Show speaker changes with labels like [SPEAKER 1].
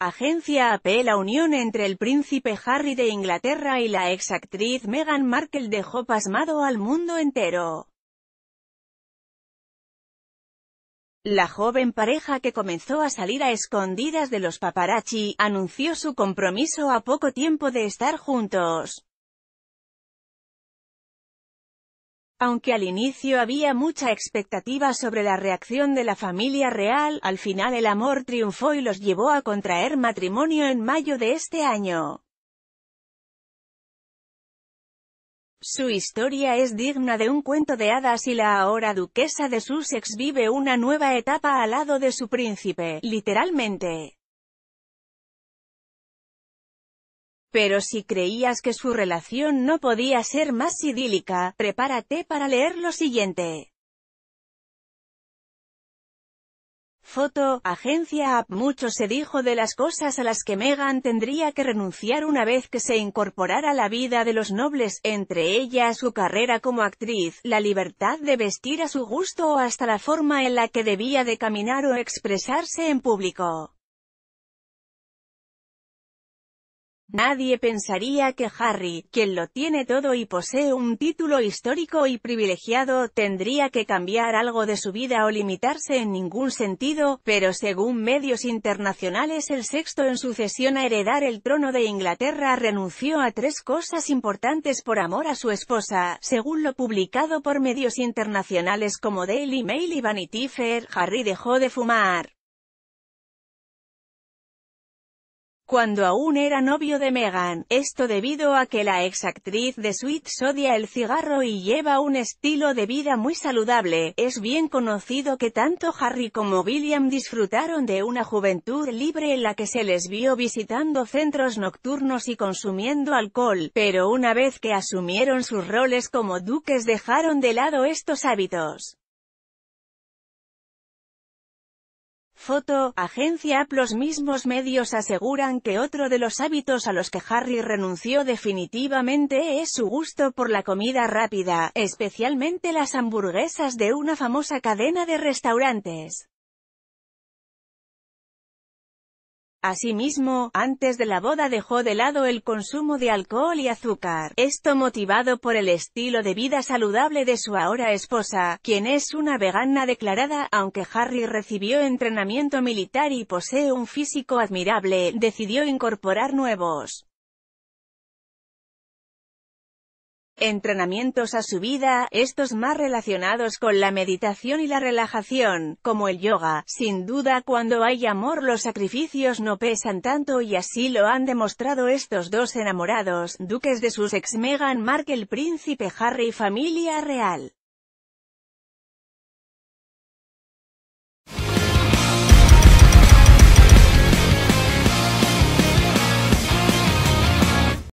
[SPEAKER 1] agencia AP La unión entre el príncipe Harry de Inglaterra y la exactriz Meghan Markle dejó pasmado al mundo entero. La joven pareja que comenzó a salir a escondidas de los paparazzi, anunció su compromiso a poco tiempo de estar juntos. Aunque al inicio había mucha expectativa sobre la reacción de la familia real, al final el amor triunfó y los llevó a contraer matrimonio en mayo de este año. Su historia es digna de un cuento de hadas y la ahora duquesa de Sussex vive una nueva etapa al lado de su príncipe, literalmente. Pero si creías que su relación no podía ser más idílica, prepárate para leer lo siguiente. Foto, agencia app Mucho se dijo de las cosas a las que Meghan tendría que renunciar una vez que se incorporara a la vida de los nobles, entre ellas su carrera como actriz, la libertad de vestir a su gusto o hasta la forma en la que debía de caminar o expresarse en público. Nadie pensaría que Harry, quien lo tiene todo y posee un título histórico y privilegiado, tendría que cambiar algo de su vida o limitarse en ningún sentido, pero según medios internacionales el sexto en sucesión a heredar el trono de Inglaterra renunció a tres cosas importantes por amor a su esposa, según lo publicado por medios internacionales como Daily Mail y Vanity Fair, Harry dejó de fumar cuando aún era novio de Meghan, esto debido a que la exactriz de Sweet odia el cigarro y lleva un estilo de vida muy saludable, es bien conocido que tanto Harry como William disfrutaron de una juventud libre en la que se les vio visitando centros nocturnos y consumiendo alcohol, pero una vez que asumieron sus roles como duques dejaron de lado estos hábitos. Foto, agencia Los mismos medios aseguran que otro de los hábitos a los que Harry renunció definitivamente es su gusto por la comida rápida, especialmente las hamburguesas de una famosa cadena de restaurantes. Asimismo, antes de la boda dejó de lado el consumo de alcohol y azúcar, esto motivado por el estilo de vida saludable de su ahora esposa, quien es una vegana declarada, aunque Harry recibió entrenamiento militar y posee un físico admirable, decidió incorporar nuevos Entrenamientos a su vida, estos más relacionados con la meditación y la relajación, como el yoga. Sin duda cuando hay amor los sacrificios no pesan tanto y así lo han demostrado estos dos enamorados, duques de sus Sussex Meghan Markle Príncipe Harry y Familia Real.